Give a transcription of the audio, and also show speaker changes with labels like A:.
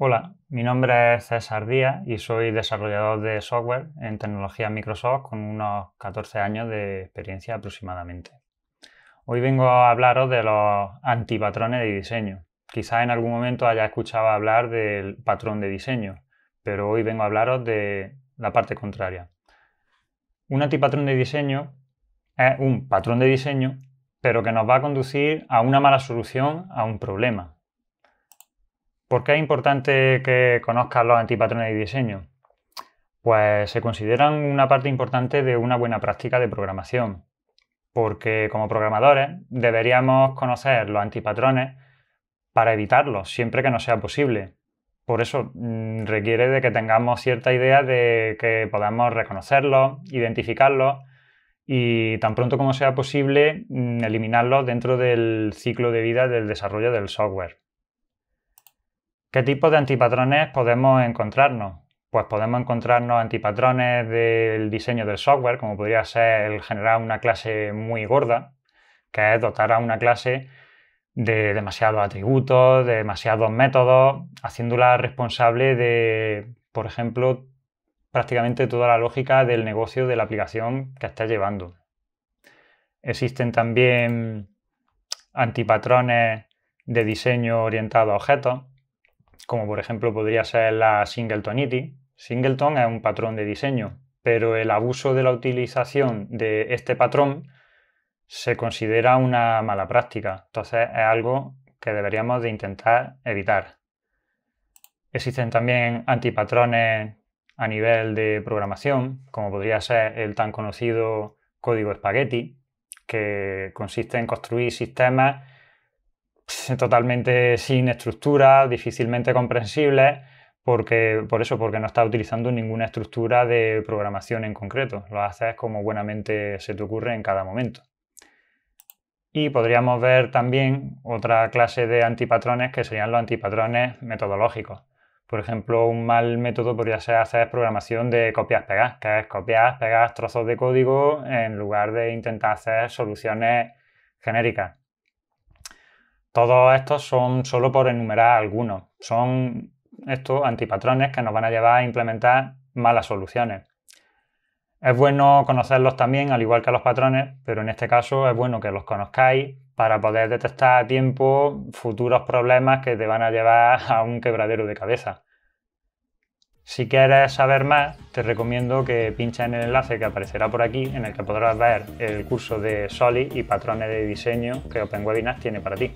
A: Hola, mi nombre es César Díaz y soy desarrollador de software en tecnología Microsoft con unos 14 años de experiencia aproximadamente. Hoy vengo a hablaros de los antipatrones de diseño. Quizá en algún momento haya escuchado hablar del patrón de diseño, pero hoy vengo a hablaros de la parte contraria. Un antipatrón de diseño es un patrón de diseño, pero que nos va a conducir a una mala solución a un problema, ¿Por qué es importante que conozcas los antipatrones de diseño? Pues se consideran una parte importante de una buena práctica de programación, porque como programadores deberíamos conocer los antipatrones para evitarlos siempre que no sea posible. Por eso mm, requiere de que tengamos cierta idea de que podamos reconocerlos, identificarlos y tan pronto como sea posible mm, eliminarlos dentro del ciclo de vida del desarrollo del software. ¿Qué tipo de antipatrones podemos encontrarnos? Pues podemos encontrarnos antipatrones del diseño del software, como podría ser el generar una clase muy gorda, que es dotar a una clase de demasiados atributos, de demasiados métodos, haciéndola responsable de, por ejemplo, prácticamente toda la lógica del negocio de la aplicación que está llevando. Existen también antipatrones de diseño orientado a objetos, como por ejemplo podría ser la singletonity. E Singleton es un patrón de diseño, pero el abuso de la utilización de este patrón se considera una mala práctica. Entonces es algo que deberíamos de intentar evitar. Existen también antipatrones a nivel de programación, como podría ser el tan conocido código espagueti, que consiste en construir sistemas totalmente sin estructura, difícilmente comprensible, porque, por eso, porque no está utilizando ninguna estructura de programación en concreto. Lo haces como buenamente se te ocurre en cada momento. Y podríamos ver también otra clase de antipatrones que serían los antipatrones metodológicos. Por ejemplo, un mal método podría ser hacer programación de copias-pegas, que es copiar, pegar trozos de código en lugar de intentar hacer soluciones genéricas. Todos estos son solo por enumerar algunos. Son estos antipatrones que nos van a llevar a implementar malas soluciones. Es bueno conocerlos también, al igual que los patrones, pero en este caso es bueno que los conozcáis para poder detectar a tiempo futuros problemas que te van a llevar a un quebradero de cabeza. Si quieres saber más, te recomiendo que pinches en el enlace que aparecerá por aquí, en el que podrás ver el curso de Soli y patrones de diseño que webinars tiene para ti.